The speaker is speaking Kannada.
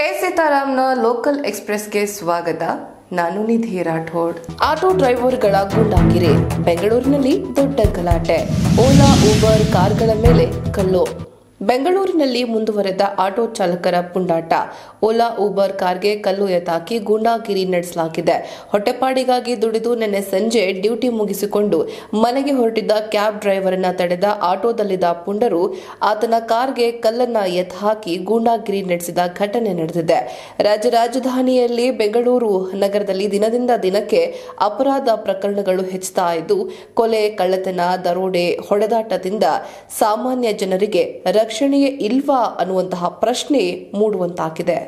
ಹೇ ಸೀತಾರಾಮ್ನ ಲೋಕಲ್ ಎಕ್ಸ್ಪ್ರೆಸ್ಗೆ ಸ್ವಾಗತ ನಾನು ನಿಧಿ ರಾಠೋಡ್ ಆಟೋ ಡ್ರೈವರ್ಗಳ ಗುಂಡಾಗಿರಿ ಬೆಂಗಳೂರಿನಲ್ಲಿ ದೊಡ್ಡ ಗಲಾಟೆ ಓಲಾ ಊಬರ್ ಕಾರ್ಗಳ ಮೇಲೆ ಕಲ್ಲು ಬೆಂಗಳೂರಿನಲ್ಲಿ ಮುಂದುವರೆದ ಆಟೋ ಚಾಲಕರ ಪುಂಡಾಟ ಓಲಾ ಊಬರ್ ಕಾರ್ಗೆ ಕಲ್ಲು ಎತ್ತಾಕಿ ಗೂಂಡಾಗಿರಿ ನಡೆಸಲಾಗಿದೆ ಹೊಟ್ಟೆಪಾಡಿಗಾಗಿ ದುಡಿದು ನಿನ್ನೆ ಸಂಜೆ ಡ್ಯೂಟಿ ಮುಗಿಸಿಕೊಂಡು ಮನೆಗೆ ಹೊರಟಿದ್ದ ಕ್ಯಾಬ್ ಡ್ರೈವರನ್ನ ತಡೆದ ಆಟೋದಲ್ಲಿದ್ದ ಪುಂಡರು ಆತನ ಕಾರ್ಗೆ ಕಲ್ಲನ್ನ ಎತ್ ಹಾಕಿ ಗೂಂಡಾಗಿರಿ ನಡೆಸಿದ ಘಟನೆ ನಡೆದಿದೆ ರಾಜ್ಯ ರಾಜಧಾನಿಯಲ್ಲಿ ಬೆಂಗಳೂರು ನಗರದಲ್ಲಿ ದಿನದಿಂದ ದಿನಕ್ಕೆ ಅಪರಾಧ ಪ್ರಕರಣಗಳು ಹೆಚ್ಚುತ್ತಾ ಇದ್ದು ಕೊಲೆ ಕಳ್ಳತನ ದರೋಡೆ ಹೊಡೆದಾಟದಿಂದ ಸಾಮಾನ್ಯ ಜನರಿಗೆ ರಕ್ಷಣೆಯೇ ಇಲ್ವಾ ಅನ್ನುವಂತಹ ಪ್ರಶ್ನೆ ಮೂಡುವಂತಾಗಿದೆ